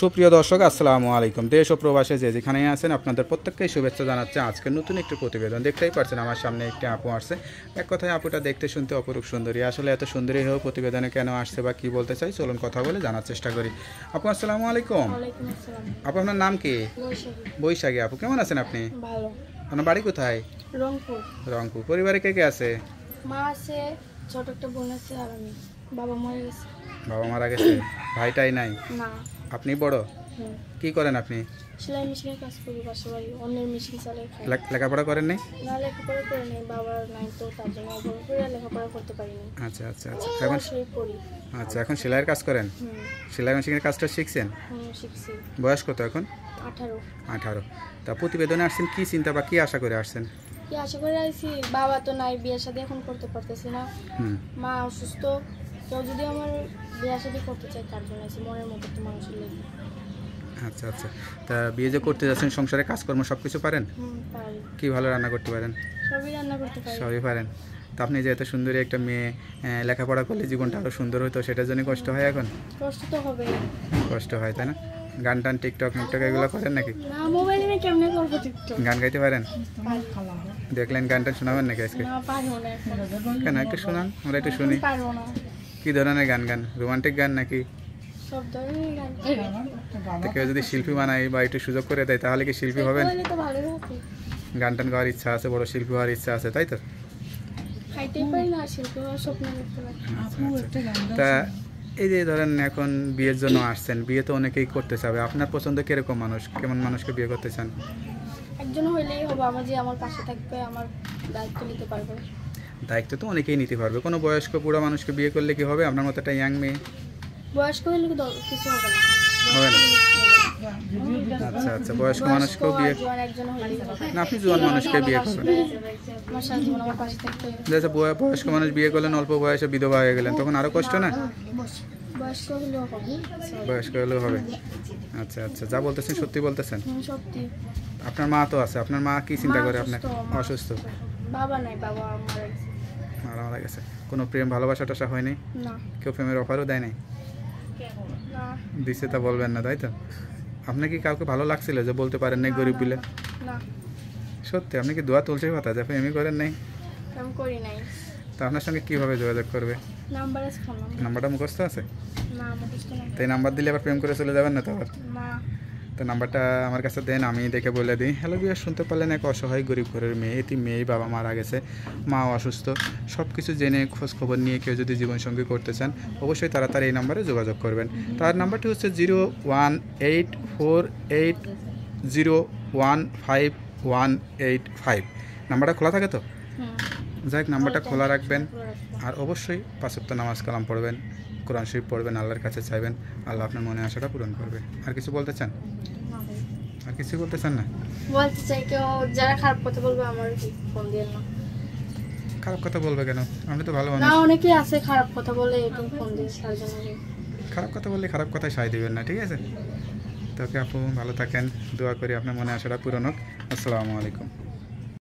সুপ্রিয় দর্শক আসসালামু আলাইকুম দেশ ও প্রবাসে যে যেখানে আছেন আপনাদের প্রত্যেককেই শুভেচ্ছা জানাচ্ছে আজকে নতুন একটি প্রতিবেদন দেখতেই পারছেন আমার সামনে একটি আপু আসছে এক কথায় আপুটা দেখতে শুনতে অপরূপ সুন্দরী আসলে এত সুন্দরী হয়েও প্রতিবেদনে কেন আসছে বা কি বলতে চাই চলুন কথা বলে জানার চেষ্টা করি আপু আসসালামু আলাইকুম আপু আপনার নাম কি বৈশাখী আপু কেমন আছেন আপনি আপনার বাড়ি কোথায় রংপুর রংপুর পরিবারে কে কে আছে মা আছে ছোট একটা বোন আছে আর আমি বাবা মারা গেছে বাবা মারা গেছে ভাইটাই নাই না আপনি বড় কি করেন আপনি সেলাই মেশিনে কাজ করি বাসাবাড়ি অন্যের মেশিন চালাই লেখাপড়া করেন নাই না লেখাপড়া করেন নাই বাবার নাই তো তার জন্য অভাব লেখাপড়া করতে পারিনি আচ্ছা আচ্ছা আচ্ছা এখন পড়ি আচ্ছা এখন সেলাইয়ের কাজ করেন সেলাই মেশিনের কাজটা শিখছেন শিখছি বয়স কত এখন আঠারো আঠারো তা প্রতিবেদনে আসছেন কি চিন্তা বা কি আশা করে আসছেন কি আশা করে আসছি বাবা তো নাই বিয়ের সাথে এখন করতে পারতেছি না মা অসুস্থ তো যদি আমার বিয়ে সাথে করতে চাই তার জন্য আছি মনের মতো তো মানুষের লেগে আচ্ছা আচ্ছা তা বিয়ে যে করতে যাচ্ছেন সংসারে কাজকর্ম সব কিছু পারেন কি ভালো রান্না করতে পারেন সবই রান্না করতে পারেন সবই পারেন তো আপনি যেহেতু সুন্দরী একটা মেয়ে লেখাপড়া করলে জীবনটা আরও সুন্দর হতো সেটার জন্য কষ্ট হয় এখন কষ্ট তো হবে কষ্ট হয় তাই না গান টান টিকটক মিকটক এগুলো করেন নাকি গান গাইতে পারেন দেখলেন গান টান শোনাবেন নাকি আজকে কেন একটু শোনান আমরা একটু শুনি কি ধরনের গান গান রোমান্টিক গান নাকি কেউ যদি শিল্পী বানায় বা একটু সুযোগ করে দেয় তাহলে কি শিল্পী হবেন গান টান গাওয়ার ইচ্ছা আছে বড় শিল্পী হওয়ার ইচ্ছা আছে তাই তো তা এই যে ধরেন এখন বিয়ের জন্য আসছেন বিয়ে তো অনেকেই করতে চাবে আপনার পছন্দ কিরকম মানুষ কেমন মানুষকে বিয়ে করতে চান একজন হইলেই হবে আমার যে আমার পাশে থাকবে আমার দায়িত্ব নিতে পারবে দায়িত্ব তো অনেকেই নিতে পারবে কোনো বয়স্ক বুড়ো মানুষকে বিয়ে করলে কি হবে আপনার মতো একটা ইয়াং মেয়ে বয়স্ক হলে কিছু হবে না আচ্ছা আচ্ছা বয়স্ক মানুষকেও বিয়ে না আপনি জোয়ান মানুষকে বিয়ে করবেন আচ্ছা বয়স্ক মানুষ বিয়ে করলেন অল্প বয়সে বিধবা হয়ে গেলেন তখন আরও কষ্ট না বয়স্ক হলেও হবে আচ্ছা আচ্ছা যা বলতেছেন সত্যি বলতেছেন আপনার মা তো আছে আপনার মা কি চিন্তা করে আপনার অসুস্থ বাবা নাই বাবা মারা মারা গেছে কোনো প্রেম ভালোবাসা টাসা হয়নি না কেউ প্রেমের অফারও দেয় নাই দিছে তা বলবেন না তাই তো আপনি কি কাউকে ভালো লাগছিল যে বলতে পারেন নাই গরিব বিলে সত্যি আপনি কি দোয়া তুলছে পাতা যা এমনি করেন নাই আমি করি নাই তো আপনার সঙ্গে কীভাবে যোগাযোগ করবে নাম্বারটা মুখস্থ আছে না মুখস্থ তাই নাম্বার দিলে আবার প্রেম করে চলে যাবেন না তো আবার তো নাম্বারটা আমার কাছে দেন আমি দেখে বলে দিই হ্যালো বিয়ার শুনতে পারলেন এক অসহায় গরিব ঘরের মেয়ে এটি মেয়েই বাবা মারা গেছে মা অসুস্থ সব কিছু জেনে খোঁজখবর নিয়ে কেউ যদি জীবনসঙ্গী করতে চান অবশ্যই তারা তার এই নাম্বারে যোগাযোগ করবেন তার নাম্বারটি হচ্ছে zero one eight four eight zero one five one eight five নাম্বারটা খোলা থাকে তো যাই নাম্বারটা খোলা রাখবেন আর অবশ্যই পাশত্ব নামাজ কালাম পড়বেন কোরআন শরীফ পড়বেন আল্লাহর কাছে চাইবেন আল্লাহ আপনার মনে আশাটা পূরণ করবে আর কিছু বলতে চান আর কিছু বলতে চান না খারাপ কথা বলবে কেন আমি তো ভালো মানুষ না অনেকে আছে খারাপ কথা বলে একদম ফোন দিয়ে খারাপ কথা বললে খারাপ কথাই সাই দিবেন না ঠিক আছে তোকে আপু ভালো থাকেন দোয়া করি আপনার মনে আশাটা পূরণ হোক আসসালামু আলাইকুম